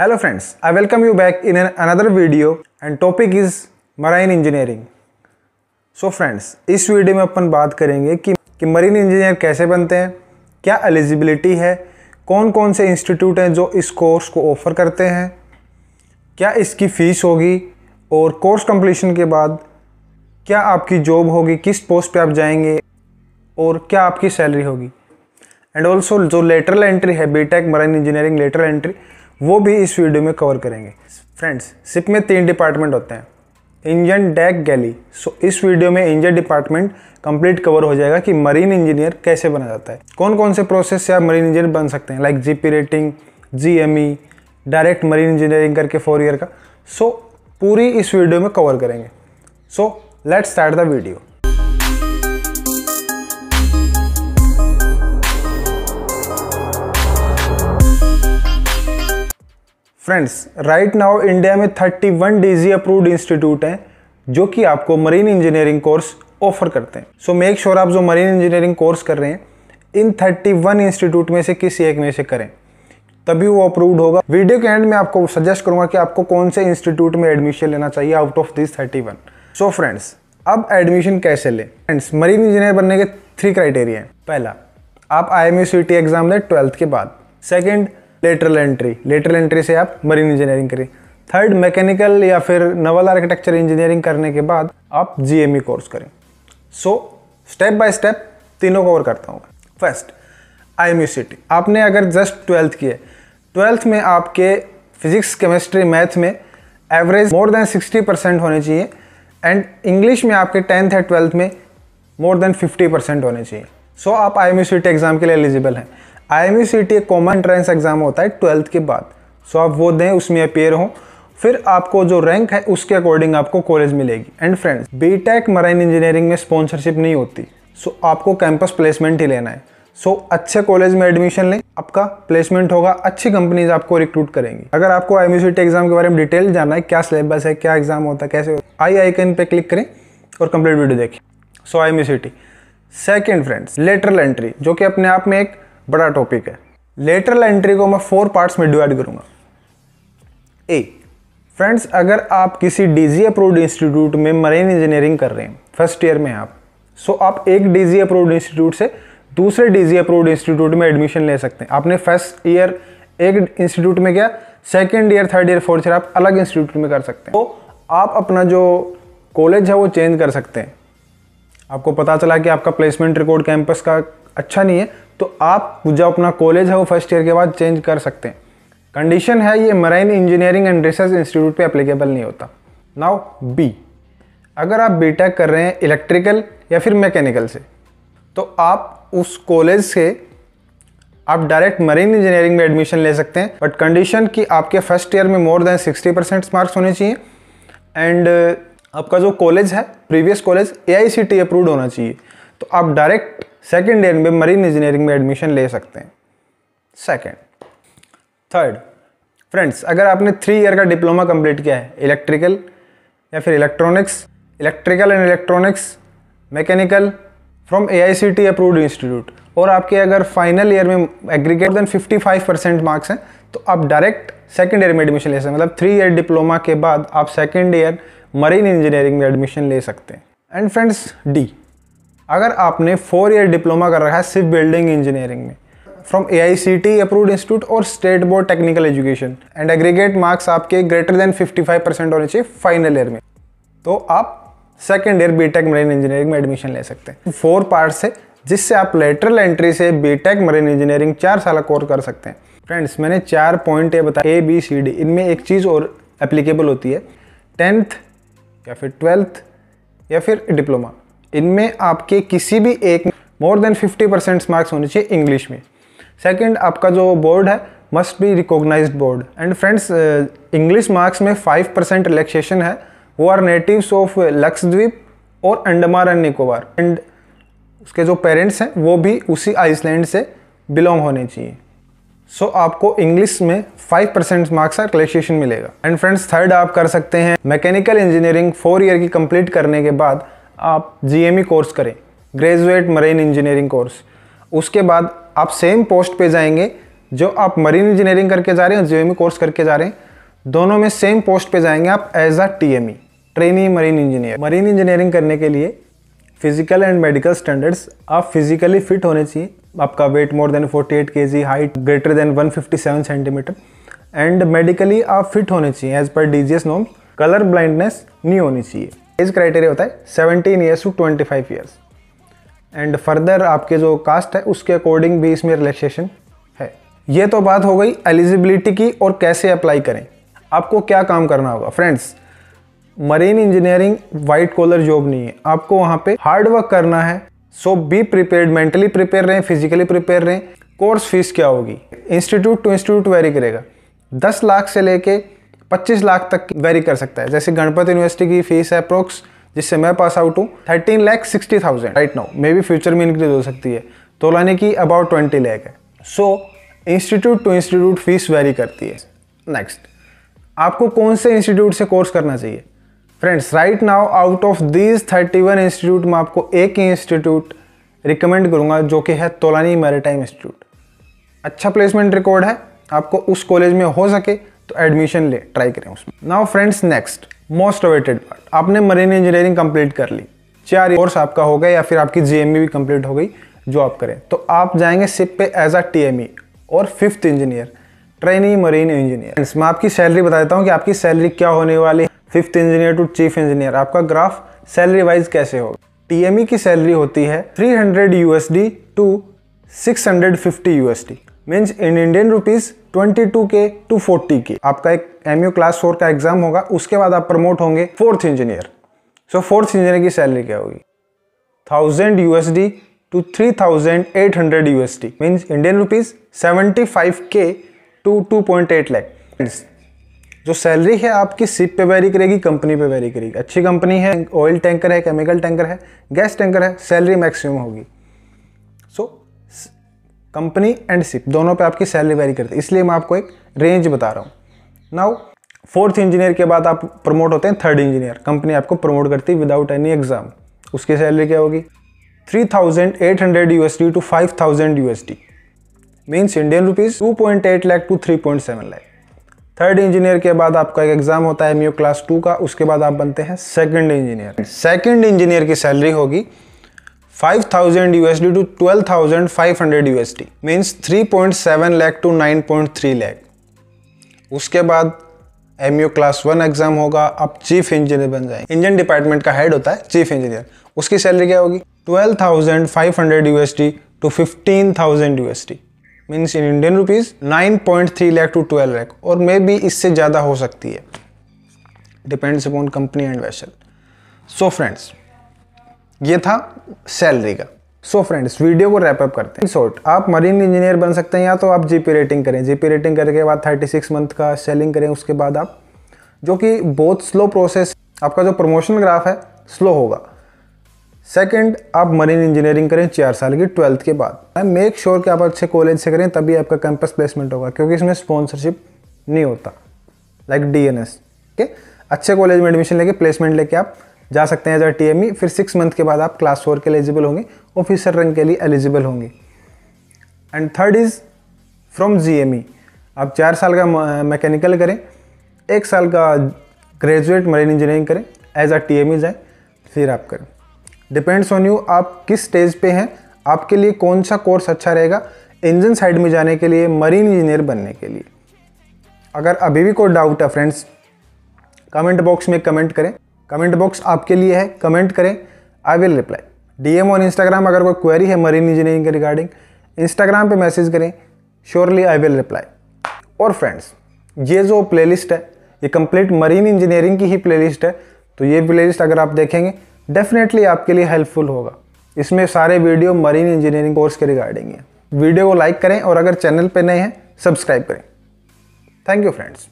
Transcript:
Hello friends I welcome you back in another video and topic is marine engineering so friends इस video में अपन बात करेंगे कि कि मरीन इंजीनियर कैसे बनते हैं क्या एलिजिबिलिटी है कौन कौन से इंस्टीट्यूट हैं जो इस कोर्स को ऑफ़र करते हैं क्या इसकी फ़ीस होगी और कोर्स कंप्लीशन के बाद क्या आपकी जॉब होगी किस पोस्ट पर आप जाएंगे और क्या आपकी सैलरी होगी एंड ऑल्सो जो लेटरल एंट्री है BTech marine engineering lateral entry वो भी इस वीडियो में कवर करेंगे फ्रेंड्स सिप में तीन डिपार्टमेंट होते हैं इंजन डैक गैली सो इस वीडियो में इंजन डिपार्टमेंट कंप्लीट कवर हो जाएगा कि मरीन इंजीनियर कैसे बना जाता है कौन कौन से प्रोसेस से आप मरीन इंजीनियर बन सकते हैं like G P rating G M E direct marine engineering करके फोर ईयर का सो so, पूरी इस वीडियो में कवर करेंगे so let's start the video friends right now India में 31 वन डीजी अप्रूव्ड इंस्टीट्यूट हैं जो कि आपको मरीन इंजीनियरिंग कोर्स ऑफर करते हैं सो मेक श्योर आप जो मरीन इंजीनियरिंग कोर्स कर रहे हैं इन 31 इंस्टीट्यूट में से किसी एक में से करें तभी वो अप्रूव्ड होगा वीडियो के एंड में आपको सजेस्ट करूंगा कि आपको कौन से इंस्टीट्यूट में एडमिशन लेना चाहिए out of this 31 so friends अब एडमिशन कैसे लें फ्रेंड्स मरीन इंजीनियर बनने के थ्री क्राइटेरिया हैं पहला आप आई एम एग्ज़ाम दें ट्वेल्थ के बाद second lateral entry lateral entry से आप मरीन इंजीनियरिंग करें थर्ड मैकेनिकल या फिर नवल आर्किटेक्चर इंजीनियरिंग करने के बाद आप जी कोर्स करें सो स्टेप बाय स्टेप तीनों को और करता हूँ फर्स्ट आई एम आपने अगर जस्ट ट्वेल्थ किए ट्वेल्थ में आपके फिजिक्स केमिस्ट्री मैथ में एवरेज मोर देन 60 परसेंट होने चाहिए एंड इंग्लिश में आपके टेंथ या ट्वेल्थ में मोर देन 50 परसेंट होने चाहिए सो so, आप आई एम एग्ज़ाम के लिए एलिजिबल हैं आई एम सी टी एक कॉमन एंट्रेंस एग्ज़ाम होता है ट्वेल्थ के बाद सो आप वो दें उसमें अपेयर हों फिर आपको जो रैंक है उसके अकॉर्डिंग आपको कॉलेज मिलेगी and friends B Tech marine engineering में स्पॉन्सरशिप नहीं होती सो so आपको कैंपस प्लेसमेंट ही लेना है सो so, अच्छे कॉलेज में एडमिशन लें आपका प्लेसमेंट होगा अच्छी कंपनीज आपको रिक्रूट करेंगी अगर आपको आई एग्जाम e के बारे में डिटेल जानना है क्या सिलेबस है क्या एग्जाम होता है कैसे होता आई आईकन पे क्लिक करें और कंप्लीट वीडियो देखें so I M second friends lateral entry जो कि अपने आप में एक बड़ा टॉपिक है लेटरल एंट्री को मैं फोर पार्ट्स में डिवाइड करूंगा ए फ्रेंड्स अगर आप किसी डीजी अप्रूव्ड इंस्टीट्यूट में मरीन इंजीनियरिंग कर रहे हैं फर्स्ट ईयर में आप सो so, आप एक डीजी अप्रूव्ड इंस्टीट्यूट से दूसरे डीजी अप्रूव्ड इंस्टीट्यूट में एडमिशन ले सकते हैं आपने फर्स्ट ईयर एक इंस्टीट्यूट में किया second year third year fourth year आप अलग इंस्टीट्यूट में कर सकते हैं तो आप अपना जो कॉलेज है वो चेंज कर सकते हैं आपको पता चला कि आपका प्लेसमेंट रिकॉर्ड कैंपस का अच्छा नहीं है तो आप जो अपना कॉलेज है वो फर्स्ट ईयर के बाद चेंज कर सकते हैं कंडीशन है ये marine engineering and research institute पे अप्लीकेबल नहीं होता नाउ बी अगर आप बी कर रहे हैं इलेक्ट्रिकल या फिर मैकेनिकल से तो आप उस कॉलेज से आप डायरेक्ट मरीन इंजीनियरिंग में एडमिशन ले सकते हैं बट कंडीशन कि आपके फर्स्ट ईयर में मोर देन 60 परसेंट मार्क्स होने चाहिए एंड आपका जो कॉलेज है प्रीवियस कॉलेज ए अप्रूव्ड होना चाहिए तो आप डायरेक्ट सेकेंड ईयर में मरीन इंजीनियरिंग में एडमिशन ले सकते हैं सेकेंड थर्ड फ्रेंड्स अगर आपने थ्री ईयर का डिप्लोमा कंप्लीट किया है इलेक्ट्रिकल या फिर electronics electrical and electronics mechanical from A I C T approved institute और आपके अगर फाइनल ईयर में एग्रीगेट देन 55 परसेंट मार्क्स हैं तो आप डायरेक्ट सेकेंड ईयर में एडमिशन ले सकते हैं मतलब थ्री ईयर डिप्लोमा के बाद आप सेकेंड ईयर मरीन इंजीनियरिंग में एडमिशन ले सकते हैं एंड फ्रेंड्स डी अगर आपने फोर ईयर डिप्लोमा कर रखा है सिर्फ बिल्डिंग इंजीनियरिंग में from A I C T approve institute और state board technical education and aggregate marks आपके ग्रेटर देन 55 परसेंट होने चाहिए फाइनल ईयर में तो आप second year B tech marine engineering में एडमिशन ले सकते हैं फोर पार्ट्स है जिससे आप लेटरल एंट्री से बी टेक मरीन इंजीनियरिंग चार साल का कोर्स कर सकते हैं फ्रेंड्स मैंने चार पॉइंट ये बताया ए बी सी डी इनमें एक चीज़ और एप्लीकेबल होती है टेंथ या फिर ट्वेल्थ या फिर डिप्लोमा इनमें आपके किसी भी एक मोर देन 50 परसेंट मार्क्स होने चाहिए इंग्लिश में सेकंड आपका जो बोर्ड है must be recognise board and friends English marks में 5 परसेंट रिलेक्सेशन है वो आर नेटिव्स ऑफ लक्षद्वीप और अंडमान एंड निकोबार एंड उसके जो पेरेंट्स हैं वो भी उसी आइसलैंड से बिलोंग होने चाहिए सो so, आपको इंग्लिश में 5% परसेंट मार्क्स का रिलेक्सेशन मिलेगा एंड फ्रेंड्स थर्ड आप कर सकते हैं मैकेनिकल इंजीनियरिंग फोर ईयर की कंप्लीट करने के बाद आप जी कोर्स e करें ग्रेजुएट मरीन इंजीनियरिंग कोर्स उसके बाद आप सेम पोस्ट पे जाएंगे जो आप मरीन इंजीनियरिंग करके जा रहे हैं जी कोर्स e करके जा रहे हैं दोनों में सेम पोस्ट पे जाएंगे आप as a TME trainee marine engineer marine engineering करने के लिए फिजिकल एंड मेडिकल स्टैंडर्ड्स आप फिजिकली फिट होने चाहिए आपका weight more than 48 at height greater than 157 centimetre and medically आप फिट होने चाहिए as per D G norm colour blindness नहीं होनी चाहिए एज क्राइटेरिया होता है seventeen years to twenty five years and further आपके जो कास्ट है उसके अकॉर्डिंग भी इसमें रिलैक्सेशन है ये तो बात हो गई एलिजिबिलिटी की और कैसे अप्लाई करें आपको क्या काम करना होगा friends marine engineering white collar job नहीं है आपको वहाँ पे हार्ड वर्क करना है so be prepared mentally prepare रहें फिजिकली प्रिपेयर रहें कोर्स फीस क्या होगी इंस्टीट्यूट टू इंस्टीट्यूट वेरी करेगा दस लाख से लेके 25 लाख तक वेरी कर सकता है जैसे गणपति यूनिवर्सिटी की फीस है अप्रोक्स जिससे मैं पास आउट हूँ thirteen lakh sixty thousand right now may be future में इंक्रीज हो सकती है तो लाने की अबाउट ट्वेंटी लैख है so institute to institute fees vary करती है नेक्स्ट आपको कौन से इंस्टीट्यूट से कोर्स करना चाहिए friends right now out of these one institute में आपको एक ही इंस्टीट्यूट रिकमेंड करूँगा जो कि है तोलानी मेरे इंस्टीट्यूट अच्छा प्लेसमेंट रिकॉर्ड है आपको उस कॉलेज में हो सके तो एडमिशन ले ट्राई करें उसमें now friends next most awaited part आपने मरीन इंजीनियरिंग कंप्लीट कर ली चार कोर्स आपका हो गया या फिर आपकी जे भी कंप्लीट हो गई जो आप करें तो आप जाएंगे सिप पे एज अ टी और fifth engineer trainee marine engineer मैं आपकी सैलरी बता देता हूँ कि आपकी सैलरी क्या होने वाली है fifth engineer to chief engineer आपका ग्राफ सैलरी वाइज कैसे होगा टीएमई e की सैलरी होती है 300 USD to fifty USD means in Indian rupees 22 K to 40 K आपका एक एम क्लास फोर का एग्जाम होगा उसके बाद आप प्रमोट होंगे fourth engineer so fourth engineer की सैलरी क्या होगी thousand U S D to three thousand eight hundred U S D means Indian rupees seventy five K to two point eight lakh means जो salary है आपकी SIP पे very करेगी company पे very करेगी अच्छी कंपनी है ऑयल टैंकर है केमिकल टैंकर है गैस टैंकर है सैलरी मैक्सिमम होगी so so, company and ship दोनों पे आपकी सैलरी वेरी करती है इसलिए मैं आपको एक रेंज बता रहा हूँ नाउ फोर्थ इंजीनियर के बाद आप प्रमोट होते हैं थर्ड इंजीनियर कंपनी आपको प्रमोट करती है विदाउट एनी एग्जाम उसकी सैलरी क्या होगी three thousand eight hundred U S D to five thousand U S D means Indian rupees two point eight lakh to three point seven lakh third engineer के बाद आपका एक एग्जाम होता है एम क्लास टू का उसके बाद आप बनते हैं सेकंड इंजीनियर सेकंड इंजीनियर की सैलरी होगी 5,000 USD to 12,500 USD means 3.7 lakh to 9.3 lakh. उसके बाद M U class one exam होगा आप चीफ इंजीनियर बन जाएंगे इंजन डिपार्टमेंट का हेड होता है चीफ इंजीनियर उसकी सैलरी क्या होगी 12,500 USD to 15,000 USD means in Indian rupees 9.3 lakh to 12 lakh और मे बी इससे ज़्यादा हो सकती है depends upon company and vessel so friends ये था सैलरी का सो so फ्रेंड्स वीडियो को रैपअप करते हैं शॉर्ट आप मरीन इंजीनियर बन सकते हैं या तो आप जीपी रेटिंग करें जीपी रेटिंग करके बाद 36 मंथ का सेलिंग करें उसके बाद आप जो कि बहुत स्लो प्रोसेस आपका जो प्रमोशन ग्राफ है स्लो होगा सेकंड आप मरीन इंजीनियरिंग करें चार साल की ट्वेल्थ के बाद मेक श्योर sure कि आप अच्छे कॉलेज से करें तभी आपका कैंपस प्लेसमेंट होगा क्योंकि इसमें स्पॉन्सरशिप नहीं होता लाइक डी एन अच्छे कॉलेज में एडमिशन लेके प्लेसमेंट लेके आप जा सकते हैं एज अ टी e, फिर सिक्स मंथ के बाद आप क्लास फोर के एलिजिबल होंगे ऑफिसर रंग के लिए एलिजिबल होंगे and third is from G आप चार साल का मैकेनिकल करें एक साल का ग्रेजुएट मरीन इंजीनियरिंग करें एज अ टी एम जाए फिर आप करें डिपेंड्स ऑन यू आप किस स्टेज पे हैं आपके लिए कौन सा कोर्स अच्छा रहेगा इंजन साइड में जाने के लिए मरीन इंजीनियर बनने के लिए अगर अभी भी कोई डाउट है फ्रेंड्स कमेंट बॉक्स में कमेंट करें कमेंट बॉक्स आपके लिए है कमेंट करें I will reply DM on Instagram अगर कोई क्वेरी है मरीन इंजीनियरिंग के रिगार्डिंग इंस्टाग्राम पे मैसेज करें श्योरली आई विल रिप्लाई और फ्रेंड्स ये जो प्लेलिस्ट है ये कंप्लीट मरीन इंजीनियरिंग की ही प्लेलिस्ट है तो ये प्लेलिस्ट अगर आप देखेंगे डेफिनेटली आपके लिए हेल्पफुल होगा इसमें सारे वीडियो मरीन इंजीनियरिंग कोर्स के रिगार्डिंग है वीडियो को लाइक करें और अगर चैनल पर नए हैं सब्सक्राइब करें थैंक यू फ्रेंड्स